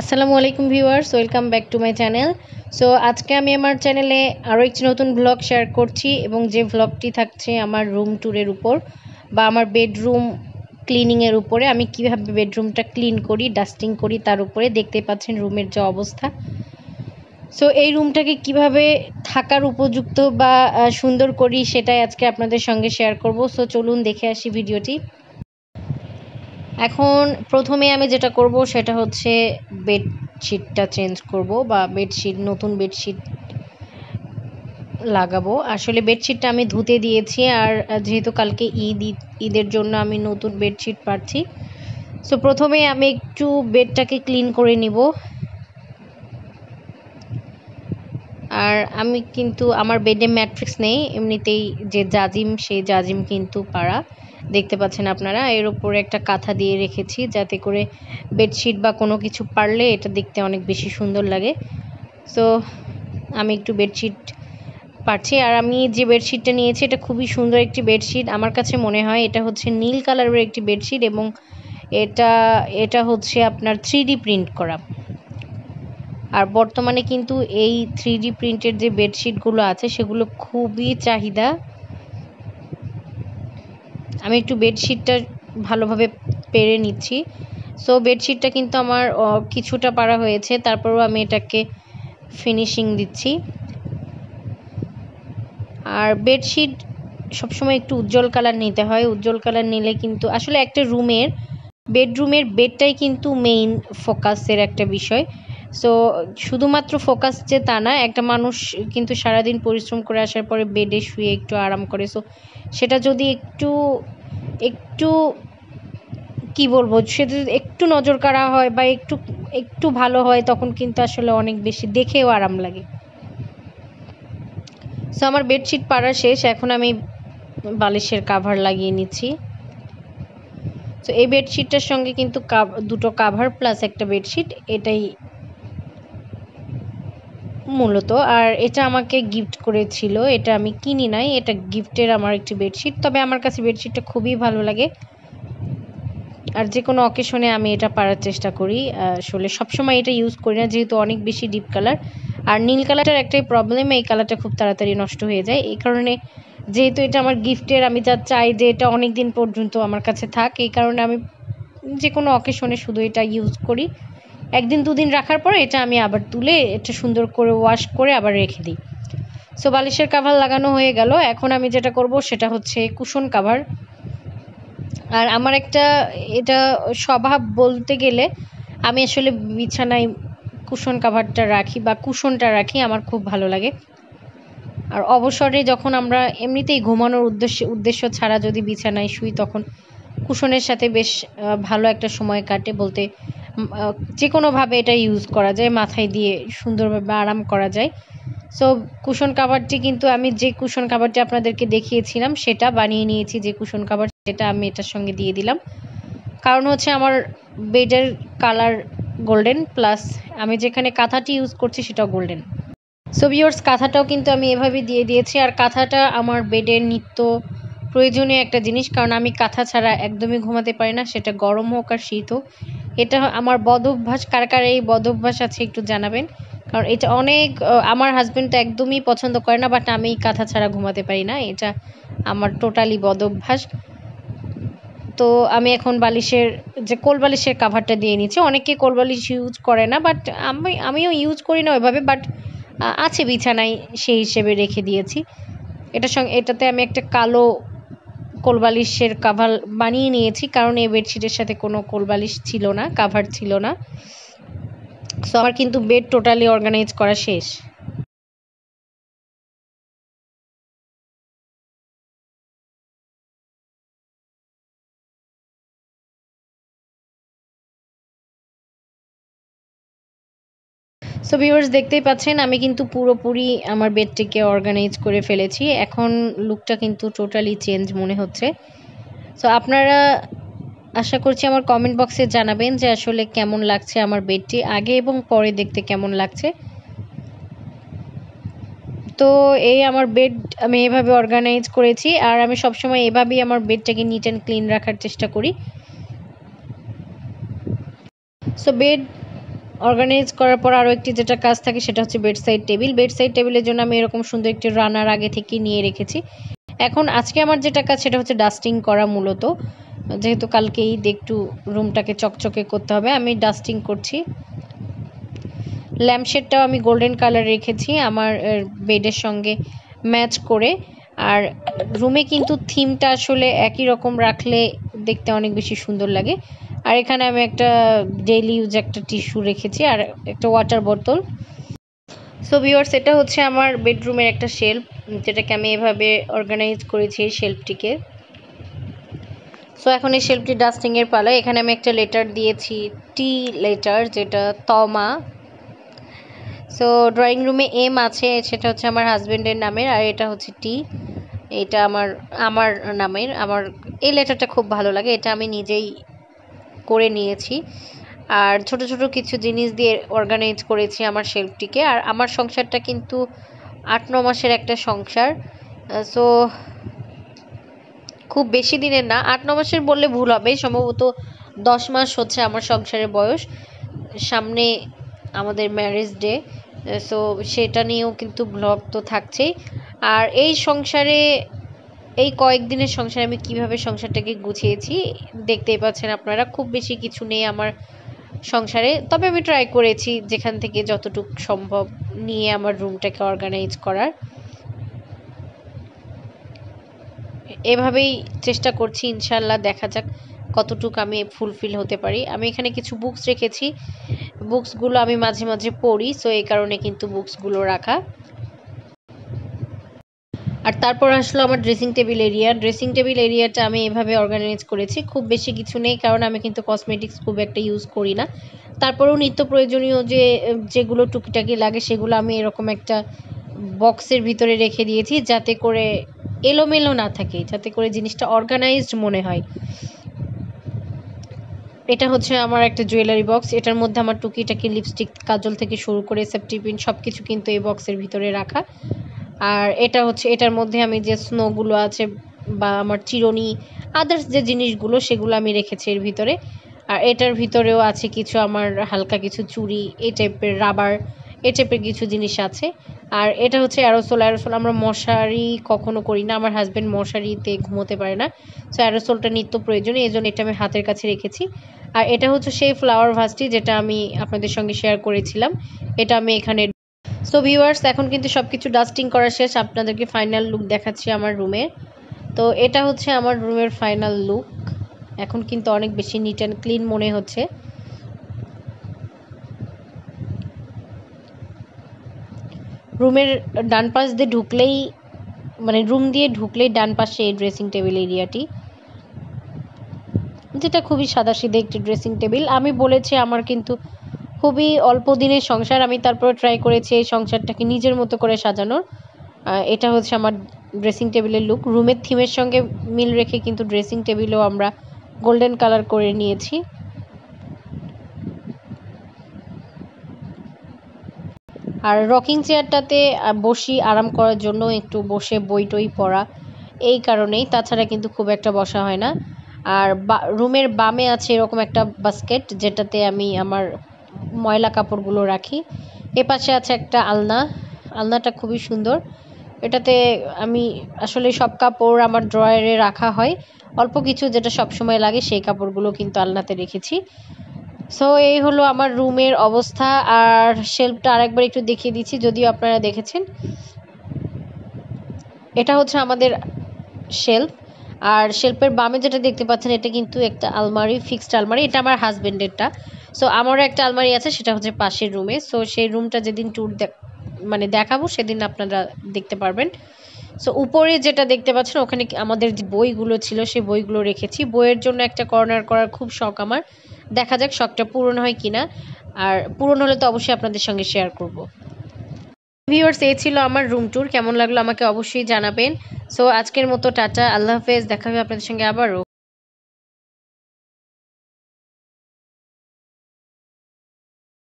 আসসালামু আলাইকুম viewers welcome back to my channel so আজকে আমি আমার চ্যানেলে আরও একটি নতুন ব্লগ শেয়ার করছি এবং যে ব্লগটি থাকছে আমার রুম ট্যুরের উপর বা আমার বেডরুম ক্লিনিংয়ের উপরে আমি কীভাবে বেডরুমটা ক্লিন করি ডাস্টিং করি তার উপরে দেখতে পাচ্ছেন রুমের যে অবস্থা সো এই রুমটাকে কিভাবে থাকার উপযুক্ত বা সুন্দর করি সেটাই আজকে আপনাদের সঙ্গে শেয়ার করব সো চলুন দেখে আসি ভিডিওটি এখন প্রথমে আমি যেটা করব সেটা হচ্ছে বেডশিটটা চেঞ্জ করব বা বেডশিট নতুন বেডশিট লাগাবো আসলে বেডশিটটা আমি ধুতে দিয়েছি আর যেহেতু কালকে ঈদ ঈদের জন্য আমি নতুন বেডশিট পাচ্ছি সো প্রথমে আমি একটু বেডটাকে ক্লিন করে নিব আর আমি কিন্তু আমার বেডে ম্যাট্রিক্স নেই এমনিতেই যে জাজিম সেই জাজিম কিন্তু পাড়া দেখতে পাচ্ছেন আপনারা এর উপরে একটা কাঁথা দিয়ে রেখেছি যাতে করে বেডশিট বা কোনো কিছু পারলে এটা দেখতে অনেক বেশি সুন্দর লাগে সো আমি একটু বেডশিট পারছি আর আমি যে বেডশিটটা নিয়েছি এটা খুবই সুন্দর একটি বেডশিট আমার কাছে মনে হয় এটা হচ্ছে নীল কালারের একটি বেডশিট এবং এটা এটা হচ্ছে আপনার থ্রি প্রিন্ট করা আর বর্তমানে কিন্তু এই থ্রি প্রিন্টের যে বেডশিটগুলো আছে সেগুলো খুবই চাহিদা আমি একটু বেডশিটটা ভালোভাবে পেরে নিচ্ছি সো বেডশিটটা কিন্তু আমার কিছুটা পারা হয়েছে তারপরেও আমি এটাকে ফিনিশিং দিচ্ছি আর বেডশিট সবসময় একটু উজ্জ্বল কালার নিতে হয় উজ্জ্বল কালার নিলে কিন্তু আসলে একটা রুমের বেডরুমের বেডটাই কিন্তু মেইন ফোকাসের একটা বিষয় সো শুধুমাত্র ফোকাস যে তা না একটা মানুষ কিন্তু সারাদিন পরিশ্রম করে আসার পরে বেডে শুয়ে একটু আরাম করে সো সেটা যদি একটু একটু কি বলবো সে যদি একটু নজর কাড়া হয় বা একটু একটু ভালো হয় তখন কিন্তু আসলে অনেক বেশি দেখেও আরাম লাগে সো আমার বেডশিট পাড়া শেষ এখন আমি বালিশের কাভার লাগিয়ে নিচ্ছি তো এই বেডশিটটার সঙ্গে কিন্তু দুটো কাভার প্লাস একটা বেডশিট এটাই মূলত আর এটা আমাকে গিফট করেছিল এটা আমি কিনি নাই এটা গিফটের আমার একটি বেডশিট তবে আমার কাছে বেডশিটটা খুবই ভালো লাগে আর যে কোনো অকেশনে আমি এটা পারার চেষ্টা করি আসলে সবসময় এটা ইউজ করি না যেহেতু অনেক বেশি ডিপ কালার আর নীল কালারটার একটাই প্রবলেম এই কালারটা খুব তাড়াতাড়ি নষ্ট হয়ে যায় এই কারণে যেহেতু এটা আমার গিফটের আমি যা চাই যে এটা অনেক দিন পর্যন্ত আমার কাছে থাক এই কারণে আমি যে কোনো অকেশনে শুধু এটা ইউজ করি একদিন দুদিন রাখার পরে এটা আমি আবার তুলে এটা সুন্দর করে ওয়াশ করে আবার রেখে দিই সো বালিশের কাভার লাগানো হয়ে গেল এখন আমি যেটা করব সেটা হচ্ছে কুশন কাভার আর আমার একটা এটা স্বভাব বলতে গেলে আমি আসলে বিছানায় কুশন কাভারটা রাখি বা কুশনটা রাখি আমার খুব ভালো লাগে আর অবসরে যখন আমরা এমনিতেই ঘুমানোর উদ্দেশ্য উদ্দেশ্য ছাড়া যদি বিছানায় শুই তখন কুশনের সাথে বেশ ভালো একটা সময় কাটে বলতে যে কোনোভাবে এটা ইউজ করা যায় মাথায় দিয়ে সুন্দরভাবে আরাম করা যায় সো কুশন কাভারটি কিন্তু আমি যে কুশন কাভারটি আপনাদেরকে দেখিয়েছিলাম সেটা বানিয়ে নিয়েছি যে কুশন কাভার সেটা আমি এটার সঙ্গে দিয়ে দিলাম কারণ হচ্ছে আমার বেডের কালার গোল্ডেন প্লাস আমি যেখানে কাঁথাটি ইউজ করছি সেটাও গোল্ডেন সো বিওর্স কাঁথাটাও কিন্তু আমি এভাবে দিয়ে দিয়েছি আর কাঁথাটা আমার বেডের নিত্য প্রয়োজনীয় একটা জিনিস কারণ আমি কাঁথা ছাড়া একদমই ঘুমাতে পারি না সেটা গরম হোক আর শীত হোক এটা আমার বদ অভ্যাস কার কার এই বদ অভ্যাস আছে একটু জানাবেন কারণ এটা অনেক আমার হাজব্যান্ড তো একদমই পছন্দ করে না বাট আমি কাঁথা ছাড়া ঘুমাতে পারি না এটা আমার টোটালি বদ অভ্যাস তো আমি এখন বালিশের যে কোল বালিশের কাভারটা দিয়ে নিচ্ছি অনেকে কোল বালিশ ইউজ করে না বাট আমি আমিও ইউজ করি না ওইভাবে বাট আছে বিছানায় সেই হিসেবে রেখে দিয়েছি এটার সঙ্গে এটাতে আমি একটা কালো কোলবালিশের কাভার বানিয়ে নিয়েছি কারণ এই বেডশিটের সাথে কোনো কোলবালিশ ছিল না কাভার ছিল না সো আমার কিন্তু বেড টোটালি অর্গানাইজ করা শেষ সো ভিউয়ার্স দেখতেই পাচ্ছেন আমি কিন্তু পুরোপুরি আমার বেডটিকে অর্গানাইজ করে ফেলেছি এখন লুকটা কিন্তু টোটালি চেঞ্জ মনে হচ্ছে সো আপনারা আশা করছি আমার কমেন্ট বক্সে জানাবেন যে আসলে কেমন লাগছে আমার বেডটি আগে এবং পরে দেখতে কেমন লাগছে তো এই আমার বেড আমি এভাবে অর্গানাইজ করেছি আর আমি সবসময় এভাবেই আমার বেডটাকে নিট অ্যান্ড ক্লিন রাখার চেষ্টা করি সো বেড অর্গানাইজ করার পর আরও একটি যেটা কাজ থাকে সেটা হচ্ছে বেডসাইড টেবিল বেডসাইড টেবিলের জন্য আমি এরকম সুন্দর একটি রানার আগে থেকে নিয়ে রেখেছি এখন আজকে আমার যেটা কাজ সেটা হচ্ছে ডাস্টিং করা মূলত যেহেতু কালকেই দেখটু একটু রুমটাকে চকচকে করতে হবে আমি ডাস্টিং করছি ল্যাম্পশেডটাও আমি গোল্ডেন কালার রেখেছি আমার বেডের সঙ্গে ম্যাচ করে আর রুমে কিন্তু থিমটা আসলে একই রকম রাখলে দেখতে অনেক বেশি সুন্দর লাগে আর এখানে আমি একটা ডেইলি ইউজ একটা টিস্যু রেখেছি আর একটা ওয়াটার বোতল সো ভিওয়ার্স এটা হচ্ছে আমার বেডরুমের একটা শেল্ফ যেটাকে আমি এভাবে অর্গানাইজ করেছি এই শেল্ফটিকে সো এখন এই শেল্ফটি ডাস্টিংয়ের পালা এখানে আমি একটা লেটার দিয়েছি টি লেটার যেটা তমা সো ড্রয়িং রুমে এম আছে সেটা হচ্ছে আমার হাজব্যান্ডের নামের আর এটা হচ্ছে টি এটা আমার আমার নামের আমার এই লেটারটা খুব ভালো লাগে এটা আমি নিজেই করে নিয়েছি আর ছোট ছোট কিছু জিনিস দিয়ে অর্গানাইজ করেছি আমার সেলফটিকে আর আমার সংসারটা কিন্তু আট ন মাসের একটা সংসার সো খুব বেশি দিনের না আট ন মাসের বললে ভুল হবে সম্ভবত দশ মাস হচ্ছে আমার সংসারের বয়স সামনে আমাদের ম্যারেজ ডে সো সেটা নিয়েও কিন্তু ব্লগ তো থাকছেই আর এই সংসারে এই কয়েকদিনের সংসারে আমি কিভাবে সংসারটাকে গুছিয়েছি দেখতেই পাচ্ছেন আপনারা খুব বেশি কিছু নেই আমার সংসারে তবে আমি ট্রাই করেছি যেখান থেকে যতটুকু সম্ভব নিয়ে আমার রুমটাকে অর্গানাইজ করার এভাবেই চেষ্টা করছি ইনশাল্লাহ দেখা যাক কতটুকু আমি ফুলফিল হতে পারি আমি এখানে কিছু বুকস রেখেছি বুকসগুলো আমি মাঝে মাঝে পড়ি সো এই কারণে কিন্তু বুকসগুলো রাখা আর তারপর আসলো আমার dressing table area dressing table এরিয়াটা আমি এভাবে অর্গানাইজ করেছি খুব বেশি কিছু নেই কারণ আমি কিন্তু কসমেটিক্স খুব একটা ইউজ করি না তারপরেও নিত্য প্রয়োজনীয় যে যেগুলো টুকিটাকি লাগে সেগুলো আমি এরকম একটা বক্সের ভিতরে রেখে দিয়েছি যাতে করে এলোমেলো না থাকে যাতে করে জিনিসটা অর্গানাইজড মনে হয় এটা হচ্ছে আমার একটা জুয়েলারি বক্স এটার মধ্যে আমার টুকিটাকি লিপস্টিক কাজল থেকে শুরু করে সেফটি পিন সব কিছু কিন্তু এই বক্সের ভিতরে রাখা আর এটা হচ্ছে এটার মধ্যে আমি যে স্নোগুলো আছে বা আমার চিরুনি আদার্স যে জিনিসগুলো সেগুলো আমি রেখেছি এর ভিতরে আর এটার ভিতরেও আছে কিছু আমার হালকা কিছু চুড়ি এই টাইপের রাবার এ টাইপের কিছু জিনিস আছে আর এটা হচ্ছে অ্যারোসোল অ্যারোসোল আমরা মশারি কখনো করি না আমার হাজব্যান্ড মশারিতে ঘুমোতে পারে না সো অ্যারোসোলটা নিত্য প্রয়োজনীয় এই জন্য এটা আমি হাতের কাছে রেখেছি আর এটা হচ্ছে সেই ফ্লাওয়ার ভাসটি যেটা আমি আপনাদের সঙ্গে শেয়ার করেছিলাম এটা আমি এখানে সো ভিউয়ার্স এখন কিন্তু সব কিছু ডাস্টিং করা শেষ আপনাদেরকে ফাইনাল লুক দেখাচ্ছি আমার রুমে তো এটা হচ্ছে আমার রুমের ফাইনাল লুক এখন কিন্তু অনেক বেশি নিট অ্যান্ড ক্লিন মনে হচ্ছে রুমের ডান পাশ দিয়ে ঢুকলেই মানে রুম দিয়ে ঢুকলেই ডান পাশে এই ড্রেসিং টেবিল এরিয়াটি যেটা খুবই সাদা সাদাসিধে একটি ড্রেসিং টেবিল আমি বলেছি আমার কিন্তু খুবই অল্প দিনের সংসার আমি তারপর ট্রাই করেছি এই সংসারটাকে নিজের মতো করে সাজানোর এটা হচ্ছে আমার ড্রেসিং টেবিলের লুক রুমের থিমের সঙ্গে মিল রেখে কিন্তু ড্রেসিং টেবিলও আমরা গোল্ডেন কালার করে নিয়েছি আর রকিং চেয়ারটাতে বসি আরাম করার জন্য একটু বসে বই টই পড়া এই কারণেই তাছাড়া কিন্তু খুব একটা বসা হয় না আর বা রুমের বামে আছে এরকম একটা বাস্কেট যেটাতে আমি আমার ময়লা কাপড়গুলো রাখি এপাশে আছে একটা আলনা আলনাটা খুবই সুন্দর এটাতে আমি আসলে সব কাপড় আমার ড্রয়ারে রাখা হয় অল্প কিছু যেটা সব সময় লাগে সেই কাপড়গুলো কিন্তু আলনাতে রেখেছি সো এই হলো আমার রুমের অবস্থা আর শেলফটা আরেকবার একটু দেখিয়ে দিচ্ছি যদিও আপনারা দেখেছেন এটা হচ্ছে আমাদের শেলফ আর শেলফের বামে যেটা দেখতে পাচ্ছেন এটা কিন্তু একটা আলমারি ফিক্সড আলমারি এটা আমার হাজব্যান্ডেরটা সো আমারও একটা আলমারি আছে সেটা হচ্ছে পাশের রুমে সো সেই রুমটা যেদিন ট্যুর মানে দেখাবো সেদিন আপনারা দেখতে পারবেন সো উপরে যেটা দেখতে পাচ্ছেন ওখানে আমাদের যে বইগুলো ছিল সেই বইগুলো রেখেছি বইয়ের জন্য একটা কর্নার করার খুব শখ আমার দেখা যাক শখটা পূরণ হয় কিনা আর পূরণ হলে তো অবশ্যই আপনাদের সঙ্গে শেয়ার করব ভিওর্স এই ছিল আমার রুম ট্যুর কেমন লাগলো আমাকে অবশ্যই জানাবেন সো আজকের মতো টাটা আল্লাহ হাফেজ দেখা হবে আপনাদের সঙ্গে আবারও